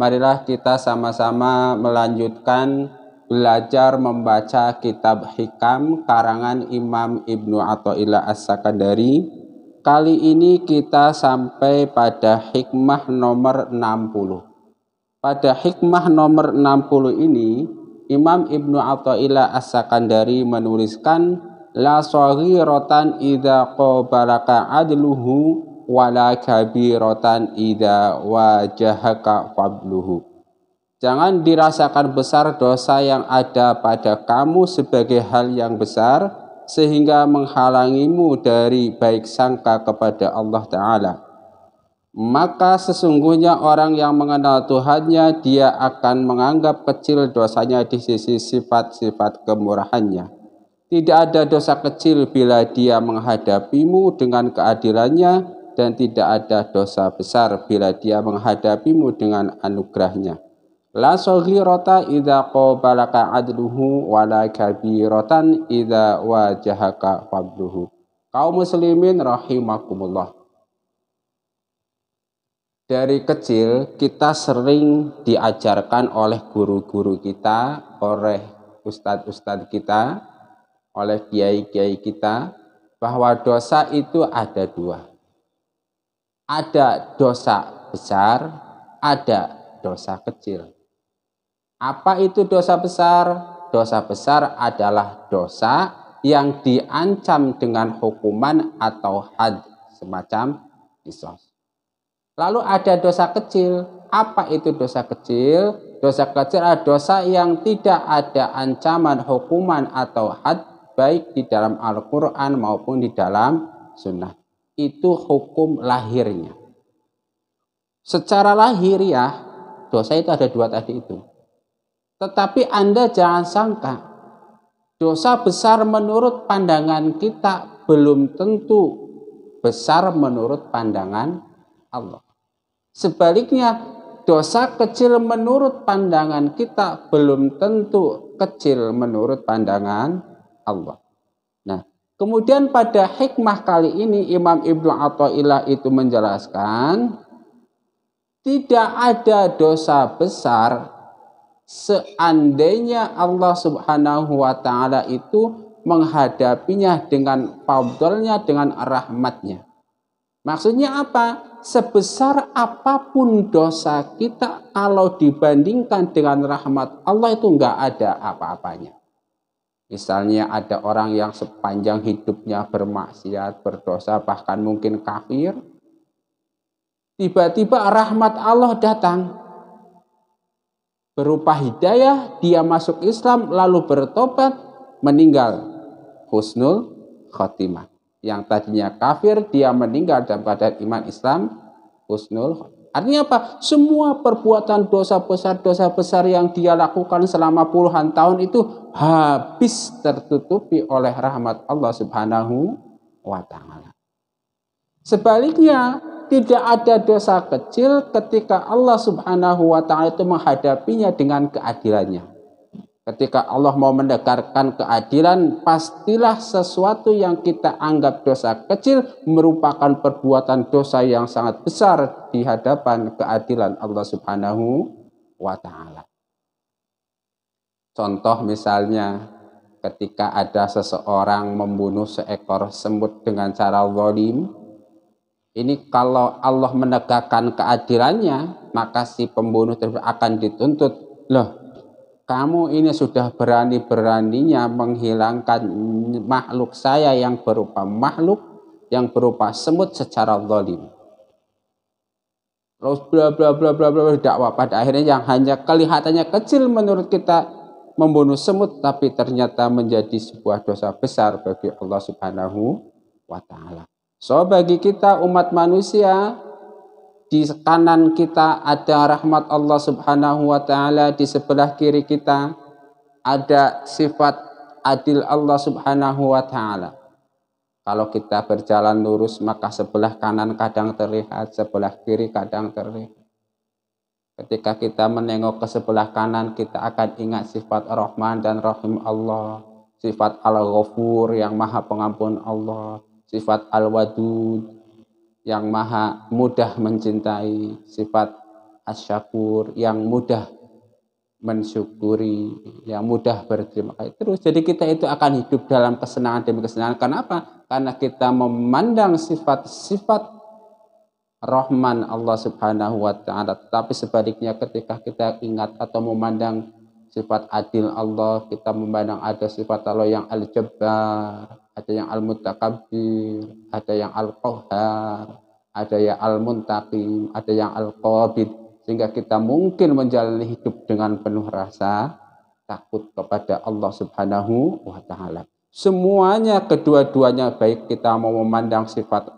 marilah kita sama-sama melanjutkan belajar membaca kitab Hikam karangan Imam Ibnu Athaillah As-Sakandari. Kali ini kita sampai pada hikmah nomor 60. Pada hikmah nomor 60 ini, Imam Ibnu Athaillah As-Sakandari menuliskan la saghiratan idza qabaraka adluhu wala kabiratan idza wajahaka fabluhu Jangan dirasakan besar dosa yang ada pada kamu sebagai hal yang besar sehingga menghalangimu dari baik sangka kepada Allah taala. Maka sesungguhnya orang yang mengenal Tuhannya dia akan menganggap kecil dosanya di sisi sifat-sifat kemurahannya. Tidak ada dosa kecil bila dia menghadapimu dengan keadilannya dan tidak ada dosa besar bila dia menghadapimu dengan anugerahnya. La saghirata idha qobalaka adluhu wa la kabirotan idha wajahaka fadluhu. Kaum muslimin rahimakumullah. Dari kecil kita sering diajarkan oleh guru-guru kita, oleh ustadz-ustadz kita, oleh kiai-kiai kita bahwa dosa itu ada dua ada dosa besar, ada dosa kecil. Apa itu dosa besar? Dosa besar adalah dosa yang diancam dengan hukuman atau had semacam kisos. Lalu ada dosa kecil. Apa itu dosa kecil? Dosa kecil adalah dosa yang tidak ada ancaman hukuman atau had baik di dalam Al-Quran maupun di dalam sunnah itu hukum lahirnya. Secara lahir ya, dosa itu ada dua tadi itu. Tetapi Anda jangan sangka dosa besar menurut pandangan kita belum tentu besar menurut pandangan Allah. Sebaliknya dosa kecil menurut pandangan kita belum tentu kecil menurut pandangan Allah. Kemudian pada hikmah kali ini Imam Ibnu Athaillah itu menjelaskan tidak ada dosa besar seandainya Allah Subhanahu wa taala itu menghadapinya dengan fadlnya dengan rahmatnya. Maksudnya apa? Sebesar apapun dosa kita kalau dibandingkan dengan rahmat Allah itu enggak ada apa-apanya. Misalnya ada orang yang sepanjang hidupnya bermaksiat, berdosa, bahkan mungkin kafir. Tiba-tiba rahmat Allah datang. Berupa hidayah, dia masuk Islam, lalu bertobat, meninggal. Husnul khotimah. Yang tadinya kafir, dia meninggal dalam keadaan iman Islam. Husnul khotimah. Artinya apa? Semua perbuatan dosa besar-dosa besar yang dia lakukan selama puluhan tahun itu habis tertutupi oleh rahmat Allah Subhanahu wa taala. Sebaliknya, tidak ada dosa kecil ketika Allah Subhanahu wa taala itu menghadapinya dengan keadilannya. Ketika Allah mau mendekarkan keadilan, pastilah sesuatu yang kita anggap dosa kecil merupakan perbuatan dosa yang sangat besar di hadapan keadilan Allah Subhanahu wa taala. Contoh misalnya ketika ada seseorang membunuh seekor semut dengan cara zalim, ini kalau Allah menegakkan keadilannya, maka si pembunuh akan dituntut. Loh, kamu ini sudah berani-beraninya menghilangkan makhluk saya yang berupa makhluk yang berupa semut secara zalim. Terus bla bla bla bla bla dakwah pada akhirnya yang hanya kelihatannya kecil menurut kita membunuh semut tapi ternyata menjadi sebuah dosa besar bagi Allah Subhanahu wa taala. So bagi kita umat manusia di kanan kita ada rahmat Allah Subhanahu wa taala, di sebelah kiri kita ada sifat adil Allah Subhanahu wa taala. Kalau kita berjalan lurus maka sebelah kanan kadang terlihat, sebelah kiri kadang terlihat. Ketika kita menengok ke sebelah kanan, kita akan ingat sifat Rahman dan Rahim Allah, sifat Al-Ghafur yang Maha Pengampun Allah, sifat Al-Wadud, yang maha mudah mencintai sifat asyakur, yang mudah mensyukuri, yang mudah berterima kasih. Terus jadi kita itu akan hidup dalam kesenangan demi kesenangan. Kenapa? Karena kita memandang sifat-sifat Rahman Allah Subhanahu wa taala. Tetapi sebaliknya ketika kita ingat atau memandang sifat adil Allah, kita memandang ada sifat Allah yang al-jabbar, ada yang al-mutakabbir, ada yang al-qahhar, ada yang al-muntaqim, ada yang al-qabid sehingga kita mungkin menjalani hidup dengan penuh rasa takut kepada Allah Subhanahu wa taala. Semuanya kedua-duanya baik kita mau memandang sifat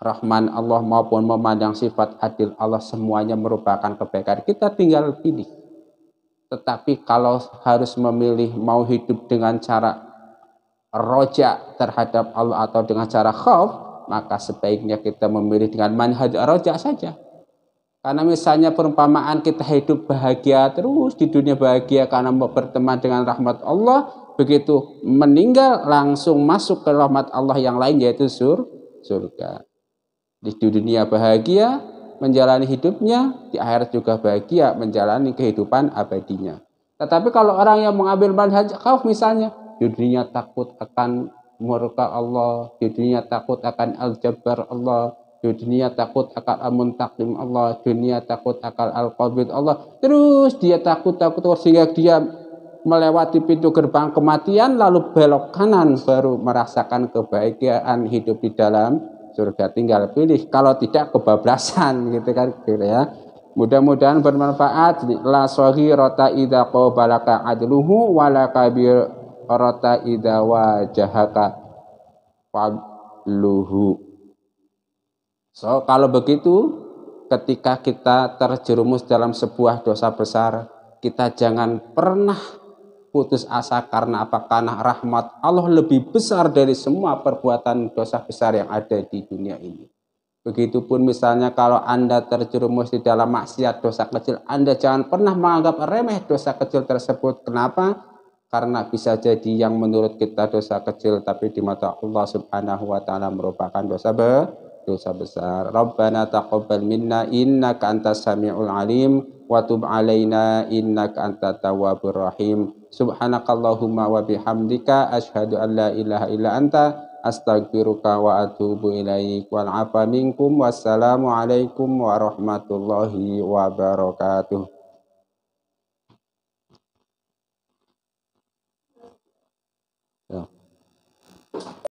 Rahman Allah maupun memandang sifat adil Allah semuanya merupakan kebaikan. Kita tinggal pilih. Tetapi kalau harus memilih mau hidup dengan cara roja terhadap Allah atau dengan cara khauf, maka sebaiknya kita memilih dengan manhaj roja saja. Karena misalnya perumpamaan kita hidup bahagia terus di dunia bahagia karena mau berteman dengan rahmat Allah, begitu meninggal langsung masuk ke rahmat Allah yang lain yaitu sur surga. Di dunia bahagia menjalani hidupnya, di akhirat juga bahagia menjalani kehidupan abadinya. Tetapi kalau orang yang mengambil manhaj khauf misalnya, Jadinya takut akan murka Allah, jadinya takut akan al-jabbar Allah, jadinya takut akan al-muntakim Allah, dunia takut akan al-qabid Allah. Terus dia takut takut sehingga dia melewati pintu gerbang kematian lalu belok kanan baru merasakan kebahagiaan hidup di dalam surga tinggal pilih kalau tidak kebablasan gitu kan gitu ya mudah-mudahan bermanfaat la rota ida qabalaka adluhu wala kabir qarata idawa wajahaka fadluhu so kalau begitu ketika kita terjerumus dalam sebuah dosa besar kita jangan pernah putus asa karena apa karena rahmat Allah lebih besar dari semua perbuatan dosa besar yang ada di dunia ini Begitupun misalnya kalau Anda terjerumus di dalam maksiat dosa kecil, Anda jangan pernah menganggap remeh dosa kecil tersebut. Kenapa? karena bisa jadi yang menurut kita dosa kecil tapi di mata Allah Subhanahu wa taala merupakan dosa be dosa besar. Rabbana taqabbal minna innaka antas samiul alim wa tub alaina innaka antat tawwabur rahim. Subhanakallahumma wa bihamdika asyhadu an la ilaha illa anta astaghfiruka wa atubu ilaik. Wal afa minkum wassalamu alaikum warahmatullahi wabarakatuh.